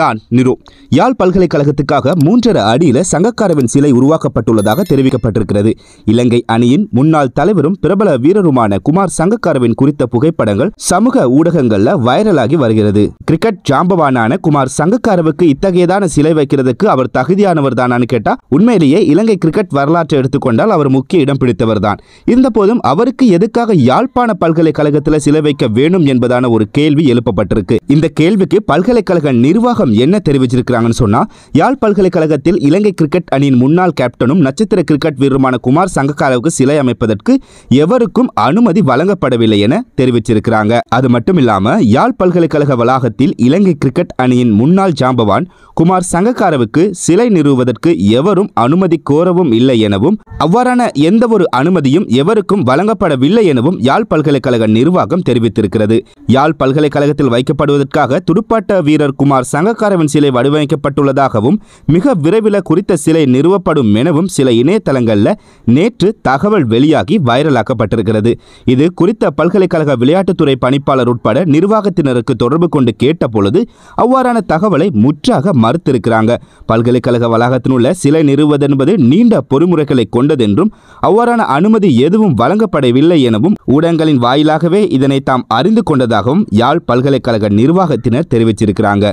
நான் நிரு யாழ் பல்கலைக்கழகத்துக்காக மூன்றரை அடியில் சங்கக்காரவின் சிலை உருவாக்கப்பட்டுள்ளதாக தெரிவிக்கப்பட்டிருக்கிறது இலங்கை அணியின் முன்னாள் தலைவரும் பிரபல வீரருமான குமார் சங்கக்காரவின் குறித்த புகைப்படங்கள் சமூக ஊடகங்களில் வைரலாகி வருகிறது கிரிக்கெட் ஜாம்பவானான குமார் சங்கக்காரவுக்கு இத்தகையதான சிலை வைக்கிறதுக்கு அவர் தகுதியானவர் தானு கேட்டா உண்மையிலேயே இலங்கை கிரிக்கெட் வரலாற்றை எடுத்துக்கொண்டால் அவர் முக்கிய இடம் பிடித்தவர் தான் இருந்த போதும் அவருக்கு எதுக்காக யாழ்ப்பாண பல்கலைக்கழகத்தில் சிலை வைக்க வேண்டும் என்பதான ஒரு கேள்வி எழுப்பப்பட்டிருக்கு இந்த கேள்விக்கு பல்கலைக்கழக நிர்வாகம் சங்கம் என்ன தெரிவிச்சிருக்கிறாங்கன்னு சொன்னால் யாழ் பல்கலைக்கழகத்தில் இலங்கை கிரிக்கெட் அணியின் முன்னாள் கேப்டனும் நட்சத்திர கிரிக்கெட் வீரருமான குமார் சங்கக்காரவுக்கு சிலை அமைப்பதற்கு எவருக்கும் அனுமதி வழங்கப்படவில்லை என தெரிவிச்சிருக்கிறாங்க அது மட்டும் இல்லாமல் யாழ் பல்கலைக்கழக வளாகத்தில் இலங்கை கிரிக்கெட் அணியின் முன்னாள் ஜாம்பவான் குமார் சங்கக்காரவுக்கு சிலை நிறுவுவதற்கு எவரும் அனுமதி கோரவும் இல்லை எனவும் அவ்வாறான எந்த ஒரு அனுமதியும் எவருக்கும் வழங்கப்படவில்லை எனவும் யாழ் பல்கலைக்கழக நிர்வாகம் தெரிவித்திருக்கிறது யாழ் பல்கலைக்கழகத்தில் வைக்கப்படுவதற்காக துடுப்பாட்ட வீரர் குமார் சங்க தங்கக்காரவன் சிலை வடிவமைக்கப்பட்டுள்ளதாகவும் மிக விரைவில் குறித்த சிலை நிறுவப்படும் எனவும் சில இணையதளங்களில் நேற்று தகவல் வெளியாகி வைரலாக்கப்பட்டிருக்கிறது இது குறித்த பல்கலைக்கழக விளையாட்டுத்துறை பணிப்பாளர் உட்பட நிர்வாகத்தினருக்கு தொடர்பு கொண்டு கேட்டபொழுது அவ்வாறான தகவலை முற்றாக மறுத்திருக்கிறாங்க பல்கலைக்கழக வளாகத்தினுள்ள சிலை நிறுவதென்பது நீண்ட பொறிமுறைகளை கொண்டதென்றும் அவ்வாறான அனுமதி எதுவும் வழங்கப்படவில்லை எனவும் ஊடகங்களின் வாயிலாகவே இதனை தாம் அறிந்து கொண்டதாகவும் யாழ் பல்கலைக்கழக நிர்வாகத்தினர் தெரிவிச்சிருக்கிறாங்க